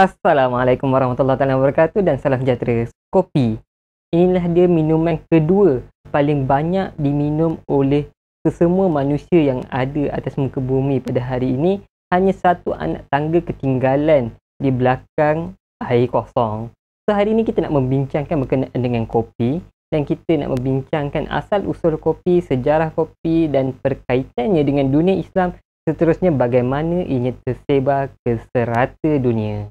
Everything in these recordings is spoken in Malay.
Assalamualaikum warahmatullahi wabarakatuh dan salam sejahtera. Kopi. Inilah dia minuman kedua paling banyak diminum oleh sesemua manusia yang ada atas muka bumi pada hari ini. Hanya satu anak tangga ketinggalan di belakang air kosong. So hari ini kita nak membincangkan berkenaan dengan kopi dan kita nak membincangkan asal usul kopi, sejarah kopi dan perkaitannya dengan dunia Islam seterusnya bagaimana ianya tersebar ke serata dunia.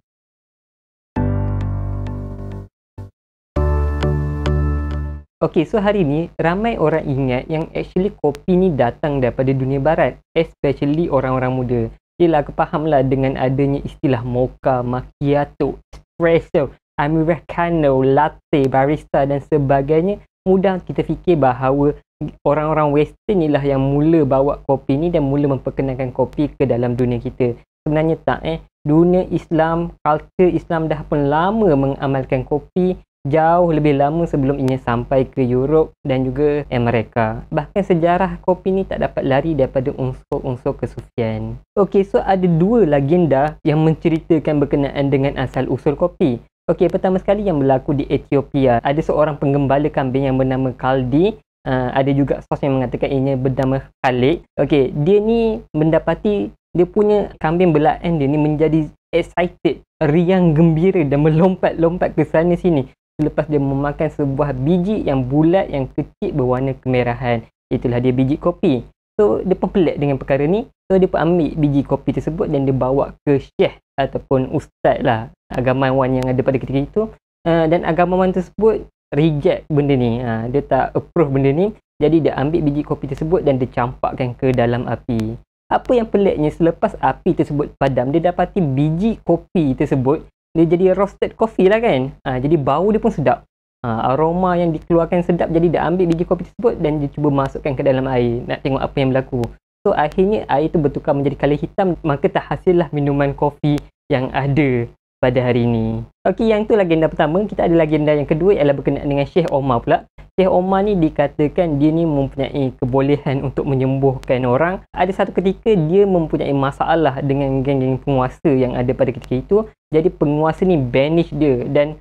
Okey, so hari ni ramai orang ingat yang actually kopi ni datang daripada dunia barat, especially orang-orang muda. Yelah, aku faham lah dengan adanya istilah mocha, macchiato, espresso, americano, latte, barista dan sebagainya, mudah kita fikir bahawa orang-orang western inilah yang mula bawa kopi ni dan mula memperkenalkan kopi ke dalam dunia kita. Sebenarnya tak eh, dunia Islam, culture Islam dah pun lama mengamalkan kopi jauh lebih lama sebelum ini sampai ke Europe dan juga Amerika. Bahkan sejarah kopi ni tak dapat lari daripada unsur-unsur kesufian. Okey, so ada dua legenda yang menceritakan berkenaan dengan asal-usul kopi. Okey, pertama sekali yang berlaku di Ethiopia, ada seorang penggembala kambing yang bernama Kaldi. Uh, ada juga sos yang mengatakan ini bernama Khalid. Okey, dia ni mendapati dia punya kambing belakang dia ni menjadi excited, riang gembira dan melompat-lompat ke sana sini selepas dia memakan sebuah biji yang bulat yang kecil berwarna kemerahan itulah dia biji kopi so dia pun pelik dengan perkara ni so dia pun ambil biji kopi tersebut dan dia bawa ke syekh ataupun ustaz lah agamawan yang ada pada ketika itu uh, dan agamawan tersebut reject benda ni uh, dia tak approve benda ni jadi dia ambil biji kopi tersebut dan dia campakkan ke dalam api apa yang peliknya selepas api tersebut padam dia dapati biji kopi tersebut dia jadi roasted coffee lah kan. Ha, jadi bau dia pun sedap. Ha, aroma yang dikeluarkan sedap jadi dia ambil biji kopi tersebut dan dia cuba masukkan ke dalam air nak tengok apa yang berlaku. So akhirnya air tu bertukar menjadi kala hitam maka lah minuman kopi yang ada pada hari ini. Okey yang tu legenda pertama. Kita ada legenda yang kedua ialah berkenaan dengan Sheikh Omar pula. Syekh Omar ni dikatakan dia ni mempunyai kebolehan untuk menyembuhkan orang. Ada satu ketika dia mempunyai masalah dengan geng-geng penguasa yang ada pada ketika itu. Jadi penguasa ni banish dia dan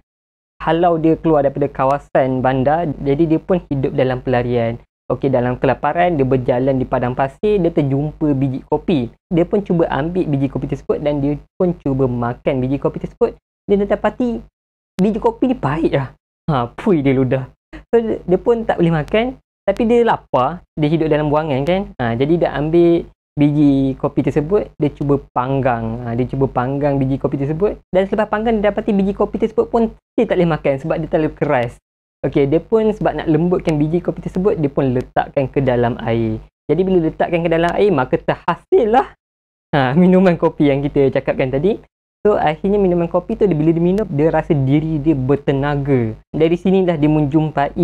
halau dia keluar daripada kawasan bandar. Jadi dia pun hidup dalam pelarian. Okey dalam kelaparan dia berjalan di padang pasir dia terjumpa biji kopi. Dia pun cuba ambil biji kopi tersebut dan dia pun cuba makan biji kopi tersebut. Dia dapati biji kopi ni pahit lah. Ha, pui dia ludah. So dia pun tak boleh makan Tapi dia lapar Dia hidup dalam buangan kan ha, Jadi dia ambil biji kopi tersebut Dia cuba panggang ha, Dia cuba panggang biji kopi tersebut Dan selepas panggang dia dapati biji kopi tersebut pun Dia tak boleh makan sebab dia terlalu keras Okay dia pun sebab nak lembutkan biji kopi tersebut Dia pun letakkan ke dalam air Jadi bila letakkan ke dalam air Maka terhasil lah ha, Minuman kopi yang kita cakapkan tadi So akhirnya minuman kopi tu bila dia minum dia rasa diri dia bertenaga. Dari sini dah dia menjumpai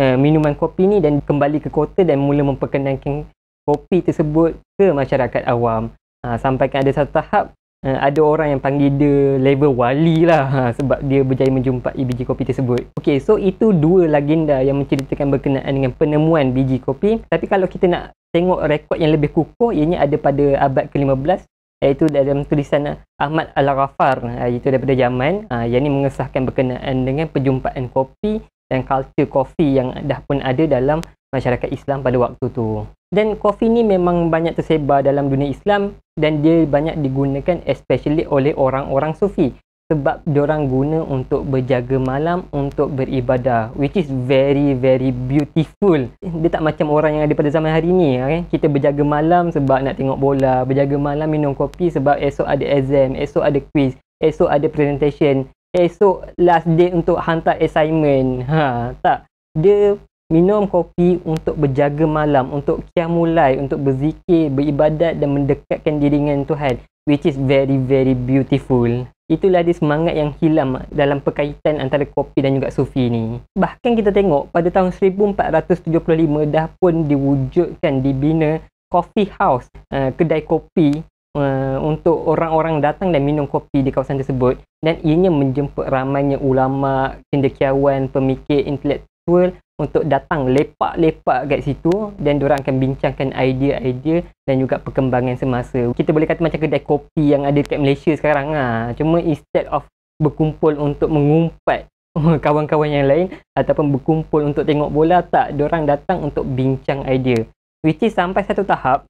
uh, minuman kopi ni dan kembali ke kota dan mula memperkenalkan kopi tersebut ke masyarakat awam. Ha, sampai ada satu tahap uh, ada orang yang panggil dia level wali lah ha, sebab dia berjaya menjumpai biji kopi tersebut. Okay so itu dua legenda yang menceritakan berkenaan dengan penemuan biji kopi. Tapi kalau kita nak tengok rekod yang lebih kukuh ianya ada pada abad ke-15 iaitu dalam tulisan eh, Ahmad al rafar eh, iaitu daripada zaman eh, yang ini mengesahkan berkenaan dengan perjumpaan kopi dan kultur kopi yang dah pun ada dalam masyarakat Islam pada waktu tu. Dan kopi ni memang banyak tersebar dalam dunia Islam dan dia banyak digunakan especially oleh orang-orang sufi sebab diorang guna untuk berjaga malam untuk beribadah which is very very beautiful dia tak macam orang yang ada pada zaman hari ni okay? Ya, kita berjaga malam sebab nak tengok bola berjaga malam minum kopi sebab esok ada exam esok ada quiz esok ada presentation esok last day untuk hantar assignment ha, tak dia minum kopi untuk berjaga malam untuk kiamulai untuk berzikir beribadat dan mendekatkan diri dengan Tuhan which is very very beautiful Itulah dia semangat yang hilang dalam perkaitan antara kopi dan juga sufi ni. Bahkan kita tengok pada tahun 1475 dah pun diwujudkan dibina coffee house, uh, kedai kopi uh, untuk orang-orang datang dan minum kopi di kawasan tersebut dan ianya menjemput ramainya ulama, cendekiawan, pemikir intelektual untuk datang lepak-lepak kat situ dan diorang akan bincangkan idea-idea dan juga perkembangan semasa. Kita boleh kata macam kedai kopi yang ada kat Malaysia sekarang lah. Cuma instead of berkumpul untuk mengumpat kawan-kawan yang lain ataupun berkumpul untuk tengok bola tak, diorang datang untuk bincang idea. Which is sampai satu tahap,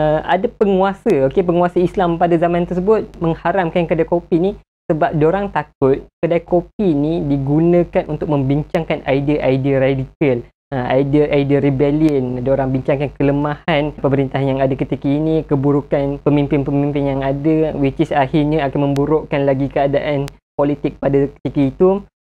uh, ada penguasa, okay, penguasa Islam pada zaman tersebut mengharamkan kedai kopi ni sebab diorang takut kedai kopi ni digunakan untuk membincangkan idea-idea radikal ha, idea-idea rebellion diorang bincangkan kelemahan pemerintah yang ada ketika ini keburukan pemimpin-pemimpin yang ada which is akhirnya akan memburukkan lagi keadaan politik pada ketika itu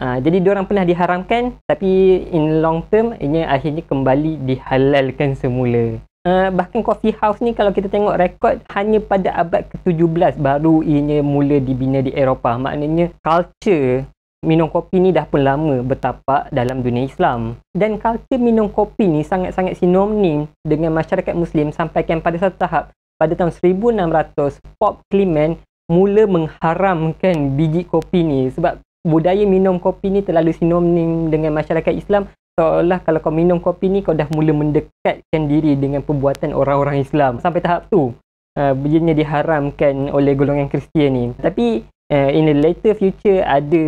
ha, jadi diorang pernah diharamkan tapi in long term ini akhirnya kembali dihalalkan semula Uh, bahkan coffee house ni kalau kita tengok rekod hanya pada abad ke-17 baru ianya mula dibina di Eropah. Maknanya culture minum kopi ni dah pun lama bertapak dalam dunia Islam. Dan culture minum kopi ni sangat-sangat sinonim dengan masyarakat Muslim sampaikan pada satu tahap pada tahun 1600 Pop Clement mula mengharamkan biji kopi ni sebab budaya minum kopi ni terlalu sinonim dengan masyarakat Islam seolah kalau kau minum kopi ni kau dah mula mendekatkan diri dengan perbuatan orang-orang Islam sampai tahap tu eh, bijinya uh, diharamkan oleh golongan Kristian ni tapi uh, in the later future ada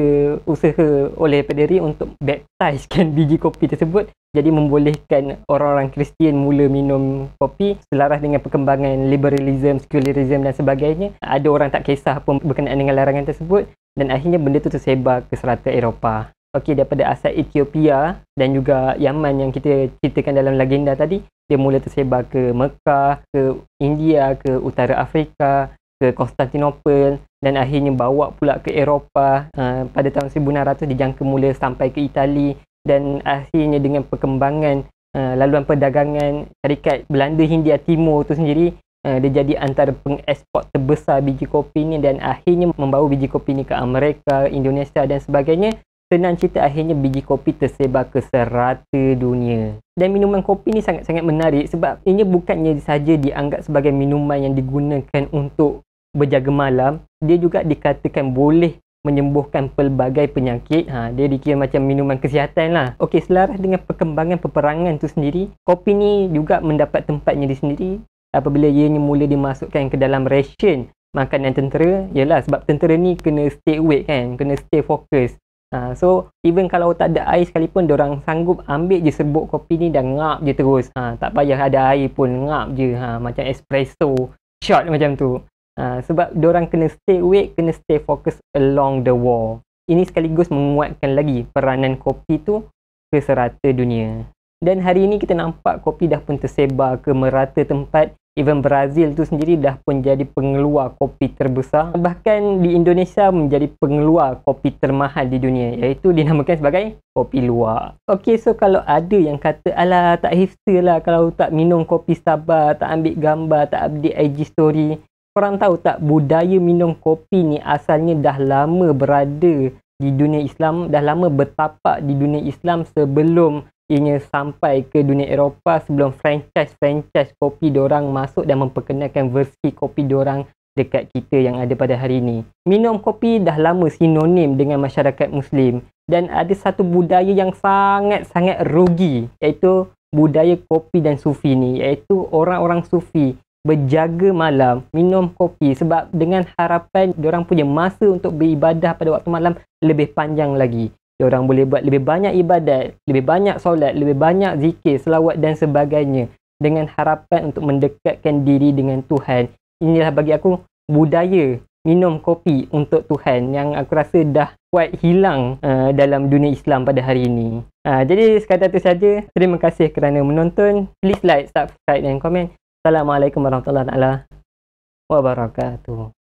usaha oleh pederi untuk baptisekan biji kopi tersebut jadi membolehkan orang-orang Kristian mula minum kopi selaras dengan perkembangan liberalism, secularism dan sebagainya. Ada orang tak kisah pun berkenaan dengan larangan tersebut dan akhirnya benda tu tersebar ke serata Eropah okey daripada asal Ethiopia dan juga Yaman yang kita ceritakan dalam legenda tadi dia mula tersebar ke Mekah, ke India, ke Utara Afrika, ke Konstantinopel dan akhirnya bawa pula ke Eropah uh, pada tahun 1600 dijangka mula sampai ke Itali dan akhirnya dengan perkembangan uh, laluan perdagangan syarikat Belanda Hindia Timur tu sendiri uh, dia jadi antara pengeksport terbesar biji kopi ni dan akhirnya membawa biji kopi ni ke Amerika, Indonesia dan sebagainya Senang cerita akhirnya biji kopi tersebar ke serata dunia. Dan minuman kopi ni sangat-sangat menarik sebab ianya bukannya sahaja dianggap sebagai minuman yang digunakan untuk berjaga malam. Dia juga dikatakan boleh menyembuhkan pelbagai penyakit. Ha, dia dikira macam minuman kesihatan lah. Okey, selaras dengan perkembangan peperangan tu sendiri, kopi ni juga mendapat tempatnya di sendiri apabila ianya mula dimasukkan ke dalam ration makanan tentera. Yelah, sebab tentera ni kena stay awake kan, kena stay focus. Ha, so even kalau tak ada air sekalipun orang sanggup ambil je serbuk kopi ni dan ngap je terus. Ha, tak payah ada air pun ngap je. Ha, macam espresso shot macam tu. Ha, sebab orang kena stay awake, kena stay fokus along the wall. Ini sekaligus menguatkan lagi peranan kopi tu ke serata dunia. Dan hari ini kita nampak kopi dah pun tersebar ke merata tempat Even Brazil tu sendiri dah pun jadi pengeluar kopi terbesar. Bahkan di Indonesia menjadi pengeluar kopi termahal di dunia iaitu dinamakan sebagai kopi luar. Okey, so kalau ada yang kata ala tak hipster lah kalau tak minum kopi sabar, tak ambil gambar, tak update IG story. Korang tahu tak budaya minum kopi ni asalnya dah lama berada di dunia Islam, dah lama bertapak di dunia Islam sebelum ianya sampai ke dunia Eropah sebelum franchise-franchise kopi dorang masuk dan memperkenalkan versi kopi dorang dekat kita yang ada pada hari ini. Minum kopi dah lama sinonim dengan masyarakat Muslim dan ada satu budaya yang sangat-sangat rugi iaitu budaya kopi dan sufi ni iaitu orang-orang sufi berjaga malam minum kopi sebab dengan harapan diorang punya masa untuk beribadah pada waktu malam lebih panjang lagi kita orang boleh buat lebih banyak ibadat, lebih banyak solat, lebih banyak zikir, selawat dan sebagainya dengan harapan untuk mendekatkan diri dengan Tuhan. Inilah bagi aku budaya minum kopi untuk Tuhan yang aku rasa dah kuat hilang uh, dalam dunia Islam pada hari ini. Uh, jadi sekadar itu saja. Terima kasih kerana menonton. Please like, subscribe dan komen. Assalamualaikum warahmatullahi wabarakatuh.